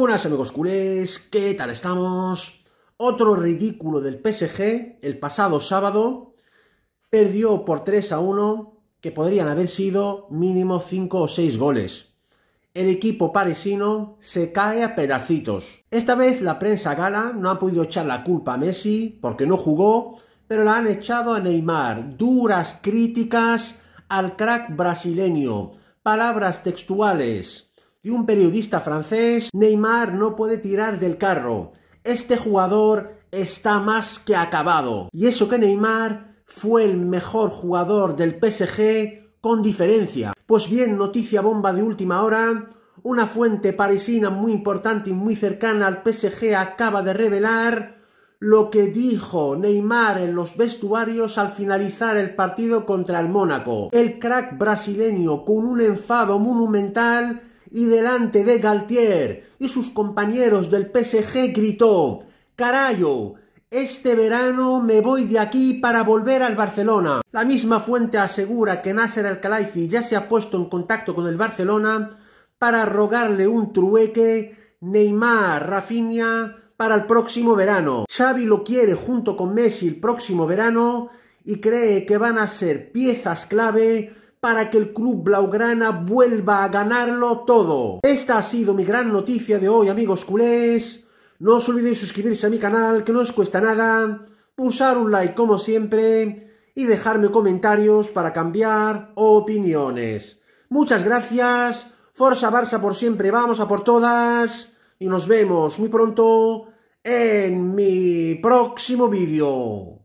Buenas amigos culés, ¿qué tal estamos? Otro ridículo del PSG el pasado sábado perdió por 3 a 1 que podrían haber sido mínimo 5 o 6 goles. El equipo parisino se cae a pedacitos. Esta vez la prensa gala no ha podido echar la culpa a Messi porque no jugó, pero la han echado a Neymar. Duras críticas al crack brasileño. Palabras textuales de un periodista francés, Neymar no puede tirar del carro. Este jugador está más que acabado. Y eso que Neymar fue el mejor jugador del PSG con diferencia. Pues bien, noticia bomba de última hora. Una fuente parisina muy importante y muy cercana al PSG acaba de revelar lo que dijo Neymar en los vestuarios al finalizar el partido contra el Mónaco. El crack brasileño, con un enfado monumental, y delante de Galtier y sus compañeros del PSG gritó Carayo, este verano me voy de aquí para volver al Barcelona. La misma fuente asegura que Nasser Al-Khelaifi ya se ha puesto en contacto con el Barcelona para rogarle un trueque Neymar, Rafinha para el próximo verano. Xavi lo quiere junto con Messi el próximo verano y cree que van a ser piezas clave para que el club blaugrana vuelva a ganarlo todo. Esta ha sido mi gran noticia de hoy, amigos culés. No os olvidéis suscribirse a mi canal, que no os cuesta nada, pulsar un like como siempre y dejarme comentarios para cambiar opiniones. Muchas gracias, Forza Barça por siempre, vamos a por todas y nos vemos muy pronto en mi próximo vídeo.